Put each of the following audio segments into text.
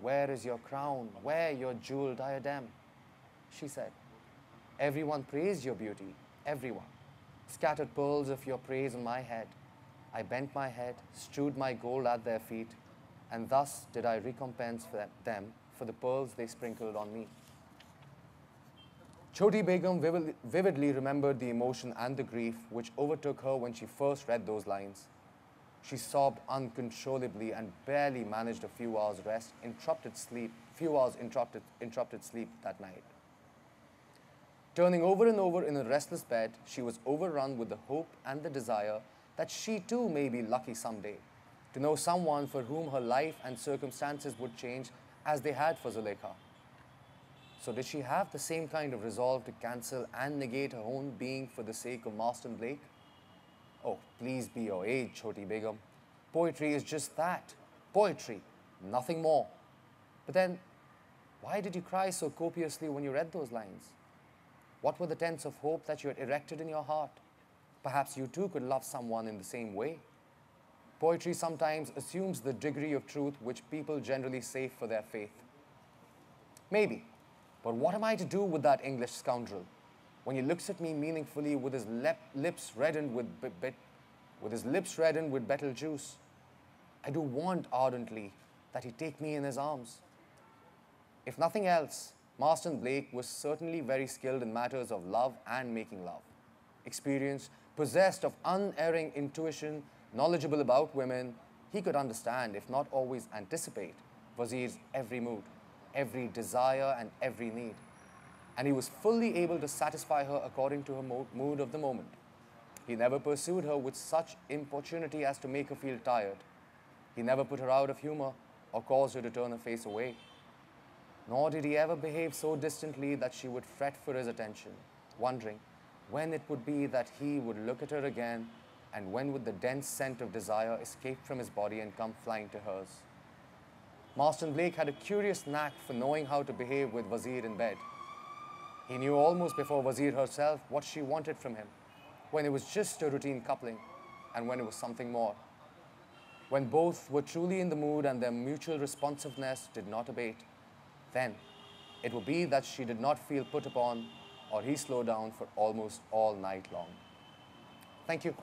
Where is your crown? Where your jewel diadem? She said, Everyone praised your beauty, everyone. Scattered pearls of your praise on my head. I bent my head, strewed my gold at their feet, and thus did I recompense for them for the pearls they sprinkled on me. Choti Begum vividly remembered the emotion and the grief which overtook her when she first read those lines. She sobbed uncontrollably and barely managed a few hours rest, interrupted sleep, few hours interrupted, interrupted sleep that night. Turning over and over in a restless bed, she was overrun with the hope and the desire that she too may be lucky someday, to know someone for whom her life and circumstances would change as they had for Zuleika. So did she have the same kind of resolve to cancel and negate her own being for the sake of Marston Blake? Oh, please be your age, Choti Begum. Poetry is just that poetry, nothing more. But then, why did you cry so copiously when you read those lines? What were the tents of hope that you had erected in your heart? Perhaps you too could love someone in the same way. Poetry sometimes assumes the degree of truth which people generally save for their faith. Maybe, but what am I to do with that English scoundrel? When he looks at me meaningfully with his lips reddened with, with his lips reddened with juice, I do want ardently that he take me in his arms. If nothing else, Marston Blake was certainly very skilled in matters of love and making love. Experienced, possessed of unerring intuition, knowledgeable about women, he could understand, if not always anticipate, Wazir's every mood, every desire and every need and he was fully able to satisfy her according to her mood of the moment. He never pursued her with such importunity as to make her feel tired. He never put her out of humor or caused her to turn her face away. Nor did he ever behave so distantly that she would fret for his attention, wondering when it would be that he would look at her again and when would the dense scent of desire escape from his body and come flying to hers. Marston Blake had a curious knack for knowing how to behave with Wazir in bed. He knew almost before Wazir herself what she wanted from him, when it was just a routine coupling and when it was something more. When both were truly in the mood and their mutual responsiveness did not abate, then it would be that she did not feel put upon or he slowed down for almost all night long. Thank you.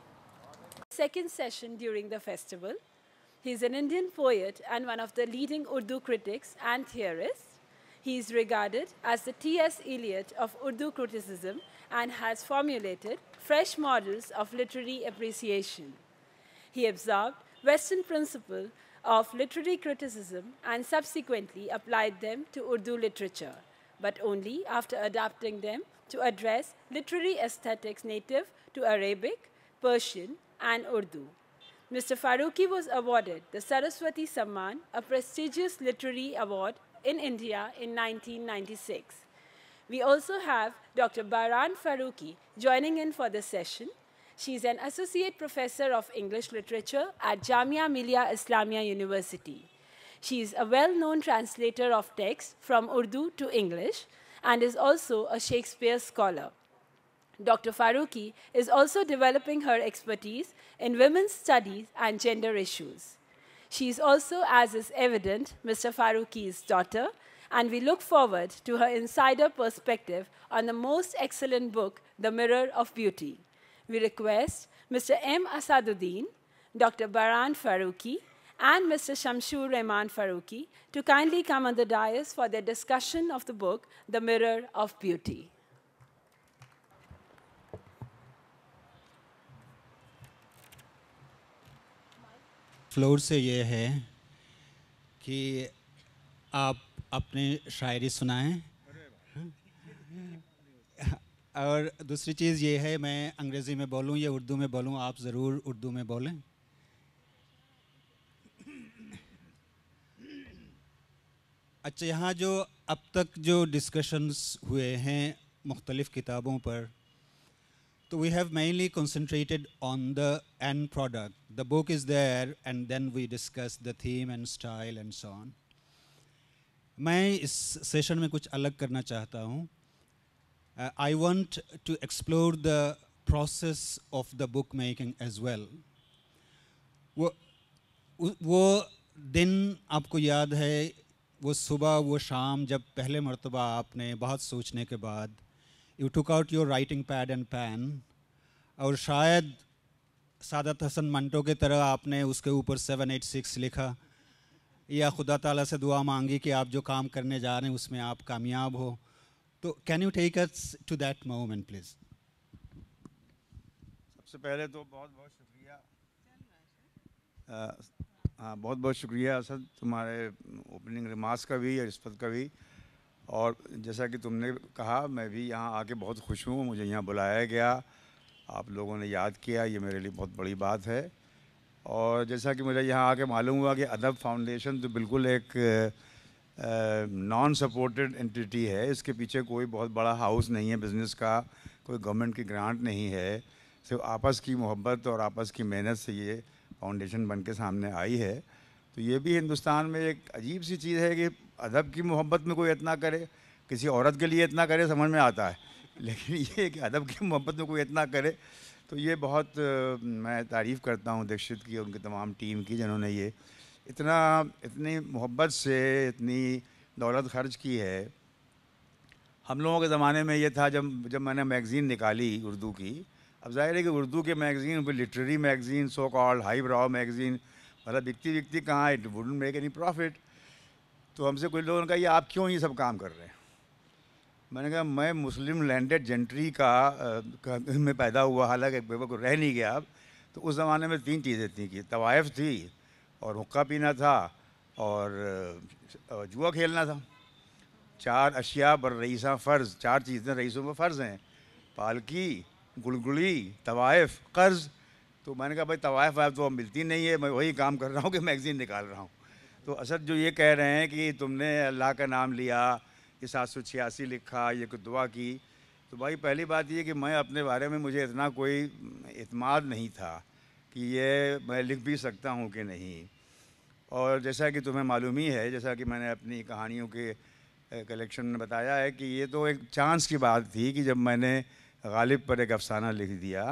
Second session during the festival. He is an Indian poet and one of the leading Urdu critics and theorists. He is regarded as the T.S. Eliot of Urdu criticism and has formulated fresh models of literary appreciation. He observed Western principles of literary criticism and subsequently applied them to Urdu literature, but only after adapting them to address literary aesthetics native to Arabic, Persian, and Urdu. Mr. Faruqi was awarded the Saraswati Samman, a prestigious literary award in India in 1996. We also have Dr. Baran Faruqi joining in for this session. She's an Associate Professor of English Literature at Jamia Millia Islamia University. She is a well-known translator of texts from Urdu to English and is also a Shakespeare scholar. Dr. Faruqi is also developing her expertise in women's studies and gender issues. She is also, as is evident, Mr. Faruqi's daughter, and we look forward to her insider perspective on the most excellent book, The Mirror of Beauty. We request Mr. M. Asaduddin, Dr. Baran Faruqi, and Mr. Shamshur Rehman Faruqi to kindly come on the dais for their discussion of the book, The Mirror of Beauty. Floor से ये है कि आप अपने शायरी सुनाएं और दूसरी चीज़ ये है मैं अंग्रेज़ी में बोलूँ या उर्दू में बोलूँ आप ज़रूर उर्दू में बोलें अच्छा यहाँ जो अब तक जो डिस्कशंस हुए हैं मुख्तलिफ़ किताबों पर So we have mainly concentrated on the end product. The book is there, and then we discuss the theme and style and so on. मैं इस सेशन में कुछ अलग करना चाहता हूँ I want to explore the process of the book making as well वो वो दिन आपको याद है वो सुबह वो शाम जब पहले मरतबा आपने बहुत सोचने के बाद you took out your writing pad and pen और शायद सादत हसन मंटो की तरह आपने उसके ऊपर सेवन एट सिक्स लिखा या खुदा ताला से दुआ मांगी कि आप जो काम करने जा रहे हैं उसमें आप कामयाब हो तो can you take us to that moment please सबसे पहले तो बहुत बहुत शुक्रिया हाँ बहुत बहुत शुक्रिया असद तुम्हारे ओपनिंग रिमार्क्स का भी और इसफत का भी और जैसा कि तुमने कहा मैं भी यहाँ आके बहुत खुश हूँ मुझे यहाँ बुलाया गया आप लोगों ने याद किया ये मेरे लिए बहुत बड़ी बात है और जैसा कि मुझे यहाँ आके मालूम हुआ कि अदब फाउंडेशन तो बिल्कुल एक नॉन सपोर्टेड एंटिटी है इसके पीछे कोई बहुत बड़ा हाउस नहीं है बिज़नेस का कोई गवर्नमेंट की ग्रांट नहीं है सिर्फ आपस की मोहब्बत और आपस की मेहनत से ये फाउंडेशन बन के सामने आई है तो ये भी हिंदुस्तान में एक अजीब सी चीज़ है कि अदब की मोहब्बत में कोई इतना करे किसी औरत के लिए इतना करे समझ में आता है लेकिन ये कि अदब की मोहब्बत में कोई इतना करे तो ये बहुत मैं तारीफ़ करता हूँ दीक्षित की उनकी तमाम टीम की जिन्होंने ये इतना इतनी मोहब्बत से इतनी दौलत खर्च की है हम लोगों के ज़माने में ये था जब जब मैंने मैगज़ीन निकाली उर्दू की अब जाहिर है कि उर्दू के मैगज़ीन फिर literary magazine so called high brow magazine मतलब बिकती बिकती कहाँ it wouldn't make any profit तो हमसे कुछ लोगों ने कहा ये आप क्यों ये सब काम कर रहे हैं मैंने कहा मैं मुस्लिम लैंडेड जेंट्री का, का में पैदा हुआ हालांकि को रह नहीं गया अब तो उस ज़माने में तीन चीज़ें थी कि तवायफ़ थी और हुक्का पीना था और जुआ खेलना था चार अशिया बर रईसा फ़र्ज़ चार चीज़ें रईसों में फ़र्ज़ हैं पालकी गुलगुली तवायफ़ कर्ज़ तो मैंने कहा भाई तवायफ़ वायफ तो अब मिलती नहीं है मैं वही काम कर रहा हूँ कि मैगज़ीन निकाल रहा हूँ तो असद जो ये कह रहे हैं कि तुमने अल्लाह का नाम लिया ये सात सौ छियासी लिखा ये कुछ दुआ की तो भाई पहली बात ये कि मैं अपने बारे में मुझे इतना कोई इतमाद नहीं था कि ये मैं लिख भी सकता हूँ कि नहीं और जैसा कि तुम्हें मालूम ही है जैसा कि मैंने अपनी कहानियों के कलेक्शन में बताया है कि ये तो एक चांस की बात थी कि जब मैंने गालिब पर एक अफसाना लिख दिया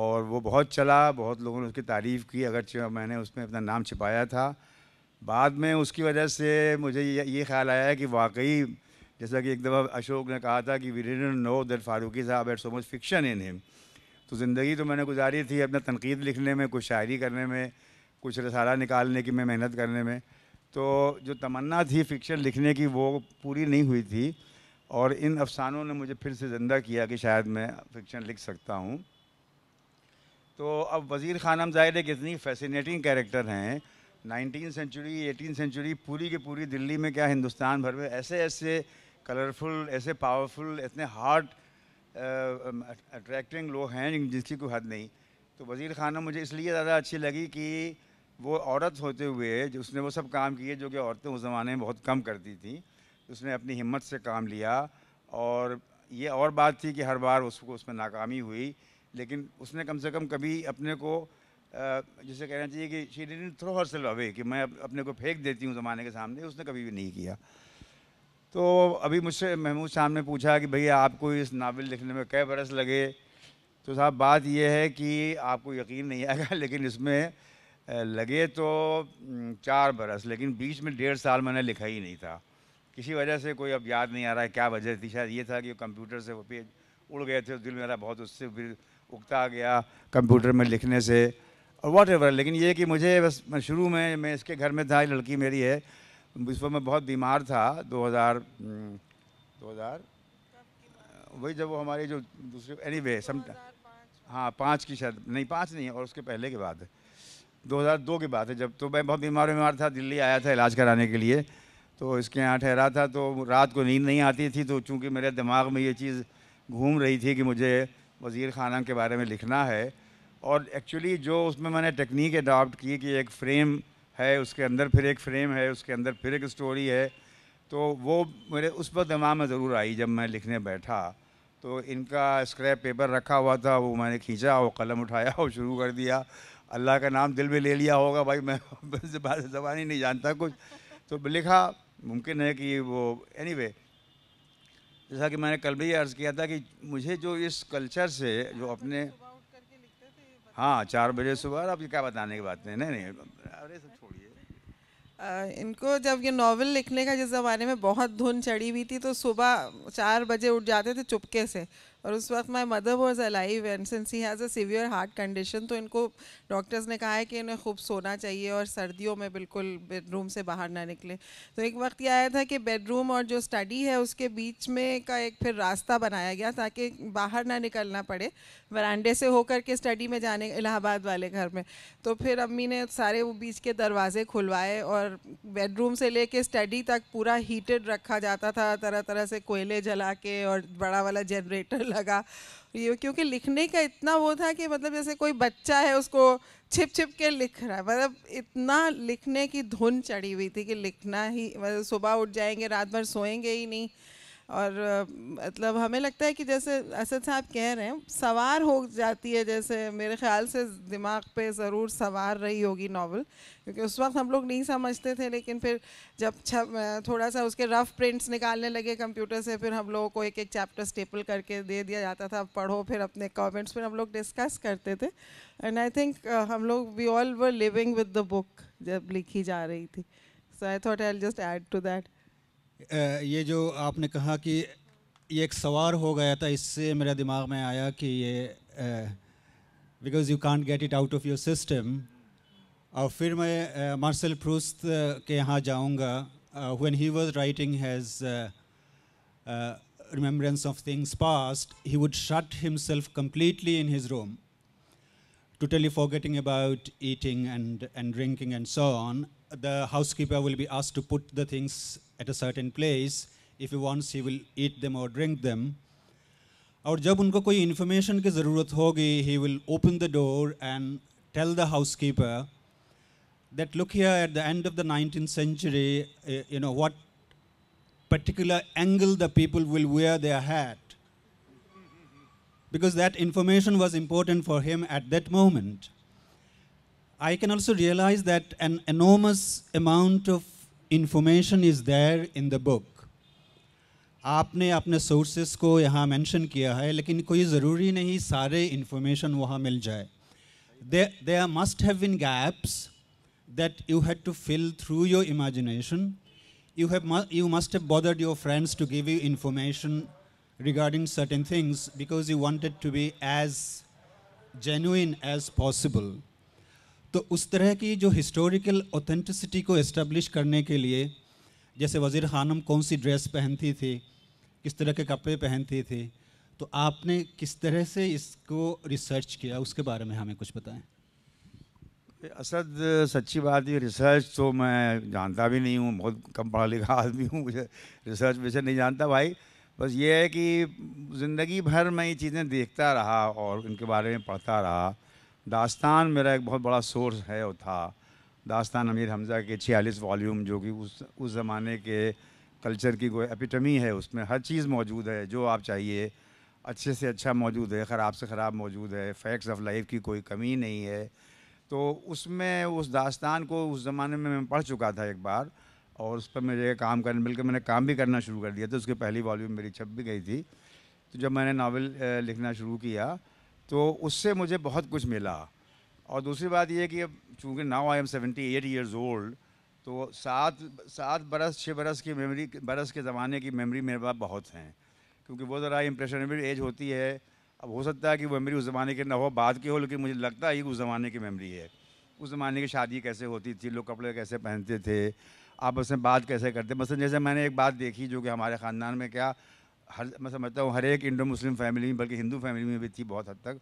और वो बहुत चला बहुत लोगों ने उसकी तारीफ़ की अगर मैंने उसमें अपना नाम छिपाया था बाद में उसकी वजह से मुझे ये, ख्याल आया कि वाकई जैसा कि एक दफ़ा अशोक ने कहा था कि we don't know that Farooqi sahab at so much fiction in him तो ज़िंदगी तो मैंने गुजारी थी अपना तनकीद लिखने में कुछ शायरी करने में कुछ रसाला निकालने की मैं मेहनत करने में तो जो तमन्ना थी फ़िक्शन लिखने की वो पूरी नहीं हुई थी और इन अफसानों ने मुझे फिर से ज़िंदा किया कि शायद मैं फ़िक्शन लिख सकता हूँ तो अब वज़ीर खानम ज़ाहिर एक इतनी फैसिनेटिंग कैरेक्टर हैं नाइनटीन सेंचुरी एटीन सेंचुरी पूरी के पूरी दिल्ली में क्या हिंदुस्तान भर में ऐसे ऐसे कलरफुल ऐसे पावरफुल इतने हार्ड अट्रैक्टिंग लोग हैं जिसकी कोई हद नहीं तो वज़ीर खाना मुझे इसलिए ज़्यादा अच्छी लगी कि वो औरत होते हुए जो उसने वो सब काम किए जो कि औरतें उस ज़माने में बहुत कम करती थी उसने अपनी हिम्मत से काम लिया और ये और बात थी कि हर बार उसको उसमें नाकामी हुई लेकिन उसने कम से कम कभी अपने को जिसे कहना चाहिए कि शी डिन थ्रो हर सेल्फ अवे कि मैं अपने को फेंक देती हूँ ज़माने के सामने उसने कभी भी नहीं किया तो अभी मुझसे महमूद साहब ने पूछा कि भैया आपको इस नावल लिखने में कई बरस लगे तो साहब बात यह है कि आपको यकीन नहीं आएगा लेकिन इसमें लगे तो चार बरस लेकिन बीच में डेढ़ साल मैंने लिखा ही नहीं था किसी वजह से कोई अब याद नहीं आ रहा है क्या वजह थी शायद ये था कि कंप्यूटर से वो पेज उड़ गए थे दिल मेरा बहुत उससे फिर उगता गया कंप्यूटर में लिखने से और वॉट एवर लेकिन ये कि मुझे बस शुरू में मैं इसके घर में था लड़की मेरी है उस वक्त मैं बहुत बीमार था 2000 2000 हम्म, वही जब वो हमारी जो दूसरे एनी वे सम हाँ पाँच की शायद नहीं पाँच नहीं और उसके पहले के बाद 2002 की बात है जब तो मैं बहुत बीमार बीमार था दिल्ली आया था इलाज कराने के लिए तो इसके यहाँ ठहरा था तो रात को नींद नहीं आती थी तो चूँकि मेरे दिमाग में ये चीज़ घूम रही थी कि मुझे वज़ी खाना के बारे में लिखना है और एक्चुअली जो उसमें मैंने टेक्निक अडाप्ट की कि एक फ्रेम है उसके अंदर फिर एक फ्रेम है उसके अंदर फिर एक स्टोरी है तो वो मेरे उस पर दिमाग में ज़रूर आई जब मैं लिखने बैठा तो इनका स्क्रैप पेपर रखा हुआ था वो मैंने खींचा वो कलम उठाया और शुरू कर दिया अल्लाह का नाम दिल में ले लिया होगा भाई मैं जबान ही नहीं जानता कुछ तो लिखा मुमकिन है कि वो एनी anyway, जैसा कि मैंने कल भी अर्ज़ किया था कि मुझे जो इस कल्चर से जो अपने हाँ चार बजे सुबह आप क्या बताने की बात है नहीं नहीं अरे सब छोड़िए इनको जब ये नावल लिखने का जिस ज़माने में बहुत धुन चढ़ी हुई थी तो सुबह चार बजे उठ जाते थे चुपके से और उस वक्त my mother was alive and since he has a severe heart condition तो इनको डॉक्टर्स ने कहा है कि इन्हें खूब सोना चाहिए और सर्दियों में बिल्कुल बेडरूम से बाहर ना निकले तो एक वक्त ये आया था कि बेडरूम और जो स्टडी है उसके बीच में का एक फिर रास्ता बनाया गया ताकि बाहर ना निकलना पड़े वरांडे से होकर के स्टडी में जाने इलाहाबाद वाले घर में तो फिर अम्मी ने सारे वो बीच के दरवाजे खुलवाए और बेडरूम से ले स्टडी तक पूरा हीटेड रखा जाता था तरह तरह से कोयले जला के और बड़ा वाला जनरेटर लगा ये क्योंकि लिखने का इतना वो था कि मतलब जैसे कोई बच्चा है उसको छिप छिप के लिख रहा है मतलब इतना लिखने की धुन चढ़ी हुई थी कि लिखना ही मतलब सुबह उठ जाएंगे रात भर सोएंगे ही नहीं और मतलब हमें लगता है कि जैसे असद साहब कह रहे हैं सवार हो जाती है जैसे मेरे ख्याल से दिमाग पे ज़रूर सवार रही होगी नावल क्योंकि उस वक्त हम लोग नहीं समझते थे लेकिन फिर जब थोड़ा सा उसके रफ़ प्रिंट्स निकालने लगे कंप्यूटर से फिर हम लोगों को एक एक चैप्टर स्टेपल करके दे दिया जाता था पढ़ो फिर अपने कॉमेंट्स फिर हम लोग डिस्कस करते थे एंड आई थिंक हम लोग we all were living with the book जब लिखी जा रही थी so I thought I just add to that ये जो आपने कहा कि ये एक सवार हो गया था इससे मेरे दिमाग में आया कि ये because you can't get it out of your system और फिर मैं मार्सल फ्रूस्त के यहाँ जाऊँगा when he was writing has remembrance of things past he would shut himself completely in his room totally forgetting about eating and, and drinking and so on, the housekeeper will be asked to put the things at a certain place. If he wants, he will eat them or drink them. और जब उनको कोई information की ज़रूरत होगी he will open the door and tell the housekeeper that look here at the end of the nineteen century you know what particular angle the people will wear their hat because that information was important for him at that moment. I can also realize that an enormous amount of information is there in the book. आपने अपने sources को यहाँ mention किया है लेकिन कोई ज़रूरी नहीं सारे इन्फॉर्मेशन वहाँ there must have been gaps that you had to fill through your imagination. you must have bothered your friends to give you information regarding certain things because he wanted to be as genuine as possible. तो उस तरह की जो historical authenticity को establish करने के लिए जैसे वज़ीर खानम कौन सी ड्रेस पहनती थी किस तरह के कपड़े पहनती थी तो आपने किस तरह से इसको रिसर्च किया उसके बारे में हमें कुछ बताएं असद सच्ची बात ये रिसर्च तो मैं जानता भी नहीं हूँ बहुत कम पढ़ा लिखा आदमी हूँ मुझे रिसर्च विषय नहीं जानता भाई बस ये है कि ज़िंदगी भर मैं ये चीज़ें देखता रहा और इनके बारे में पढ़ता रहा दास्तान मेरा एक बहुत बड़ा सोर्स है वो था दास्तान अमीर हमज़ा के छियालीस वॉल्यूम जो कि उस उस ज़माने के कल्चर की कोई एपिटमी है उसमें हर चीज़ मौजूद है जो आप चाहिए अच्छे से अच्छा मौजूद है ख़राब से ख़राब मौजूद है फैक्ट्स ऑफ लाइफ की कोई कमी नहीं है तो उसमें उस दास्तान को उस ज़माने में मैं पढ़ चुका था एक बार और उस पर मुझे काम करने मिलकर मैंने काम भी करना शुरू कर दिया तो उसकी पहली वॉल्यूम मेरी छप भी गई थी तो जब मैंने नावल लिखना शुरू किया तो उससे मुझे बहुत कुछ मिला और दूसरी बात यह कि अब चूँकि now I am seventy eight years old तो सात सात बरस छः बरस की मेमोरी बरस के ज़माने की मेमोरी मेरे पास बहुत हैं क्योंकि वो ज़रा इम्प्रेशनेबल एज होती है अब हो सकता है कि वो मेमोरी उस ज़माने की ना हो बाद की हो लेकिन मुझे लगता है कि उस ज़माने की मेमोरी है उस ज़माने की शादी कैसे होती थी लोग कपड़े कैसे पहनते थे आपस में बात कैसे करते मसलन जैसे मैंने एक बात देखी जो कि हमारे ख़ानदान में क्या हर मैं समझता हूँ हर एक इंडो मुस्लिम फैमिली में बल्कि हिंदू फैमिली में भी थी बहुत हद तक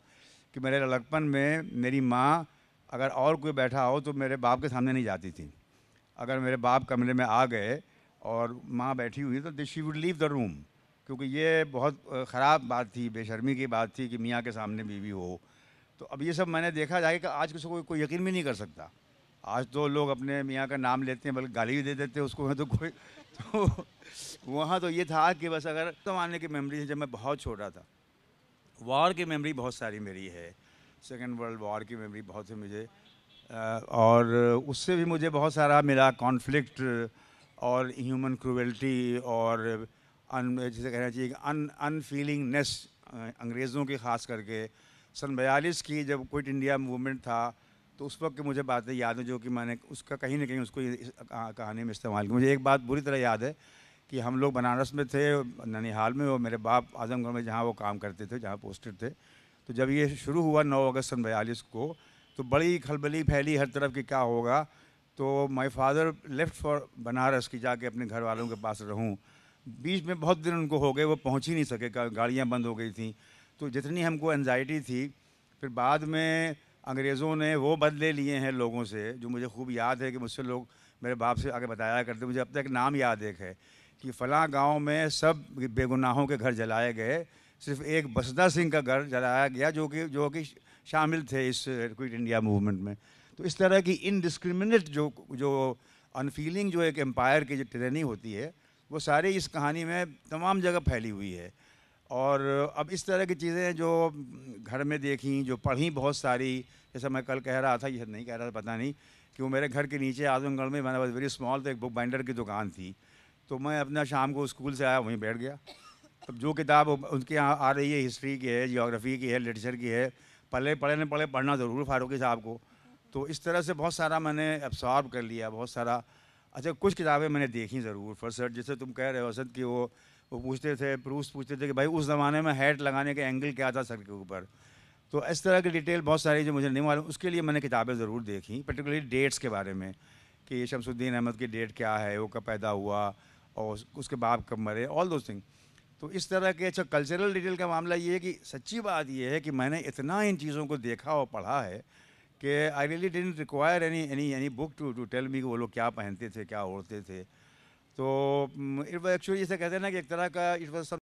कि मेरे लड़कपन में मेरी माँ अगर और कोई बैठा हो तो मेरे बाप के सामने नहीं जाती थी अगर मेरे बाप कमरे में आ गए और माँ बैठी हुई तो she would leave the room क्योंकि ये बहुत ख़राब बात थी बेशर्मी की बात थी कि मियाँ के सामने बीवी हो तो अब ये सब मैंने देखा जाए कि आज किसी को कोई यकीन भी नहीं कर सकता आज तो लोग अपने मियाँ का नाम लेते हैं बल्कि गाली भी दे देते हैं उसको तो कोई तो वहाँ तो ये था कि बस अगर तो आने की मेमरी जब मैं बहुत छोटा था वॉर की मेमोरी बहुत सारी मेरी है सेकेंड वर्ल्ड वॉर की मेमोरी बहुत है मुझे और उससे भी मुझे बहुत सारा मिला कॉन्फ्लिक्ट और ह्यूमन क्रूवल्टी और अन जैसे कहना चाहिए अन अनफीलिंगनेस अंग्रेज़ों की ख़ास करके सन बयालीस की जब क्विट इंडिया मूवमेंट था तो उस वक्त की मुझे बातें याद हैं जो कि मैंने उसका कहीं ना कहीं उसको कहानी में इस्तेमाल किया मुझे एक बात बुरी तरह याद है कि हम लोग बनारस में थे ननिहाल में और मेरे बाप आजमगढ़ में जहाँ वो काम करते थे जहाँ पोस्टेड थे तो जब ये शुरू हुआ नौ अगस्त सन बयालीस को तो बड़ी खलबली फैली हर तरफ कि क्या होगा तो my father left for Banaras की जाके अपने घर वालों के पास रहूं बीच में बहुत दिन उनको हो गए वो पहुंच ही नहीं सके गाड़ियाँ बंद हो गई थी तो जितनी हमको एनजाइटी थी फिर बाद में अंग्रेज़ों ने वो बदले लिए हैं लोगों से जो मुझे खूब याद है कि मुझसे लोग मेरे बाप से आगे बताया करते मुझे अब तक नाम याद एक है कि फ़लाँ गांव में सब बेगुनाहों के घर जलाए गए सिर्फ एक बसदा सिंह का घर जलाया गया जो कि जो कि शामिल थे इस क्विट इंडिया मूवमेंट में तो इस तरह की इनडिस्क्रिमिनेट जो जो अनफीलिंग जो एक एम्पायर की जो ट्रेनिंग होती है वो सारी इस कहानी में तमाम जगह फैली हुई है और अब इस तरह की चीज़ें जो घर में देखी जो पढ़ी बहुत सारी जैसा मैं कल कह रहा था ये नहीं कह रहा था पता नहीं कि वो मेरे घर के नीचे आजमगढ़ में मैंने वेरी स्मॉल तो एक बुक बाइंडर की दुकान थी तो मैं अपना शाम को स्कूल से आया वहीं बैठ गया अब जो किताब उनके यहाँ आ रही है हिस्ट्री की है जियोग्राफी की है लिटरेचर की है पहले पढ़े न पढ़े पढ़ना ज़रूर फारूकी साहब को तो इस तरह से बहुत सारा मैंने एब्सॉर्ब कर लिया बहुत सारा अच्छा कुछ किताबें मैंने देखी ज़रूर फर्स्ट जैसे तुम कह रहे हो असद कि वो वो पूछते थे प्रूफ पूछते थे कि भाई उस ज़माने में हेड लगाने का एंगल क्या था सर के ऊपर तो इस तरह की डिटेल बहुत सारी जो मुझे नहीं मालूम उसके लिए मैंने किताबें ज़रूर देखी पर्टिकुलरली डेट्स के बारे में कि शमसुद्दीन अहमद की डेट क्या है वो कब पैदा हुआ और उसके बाप कब मरे ऑल दो थिंग तो इस तरह के अच्छा कल्चरल डिटेल का मामला ये है कि सच्ची बात ये है कि मैंने इतना इन चीज़ों को देखा और पढ़ा है कि I really didn't require any any any book to to tell me कि वो लोग क्या पहनते थे क्या ओढ़ते थे तो इट एक्चुअली जैसे कहते हैं ना कि एक तरह का इट वॉज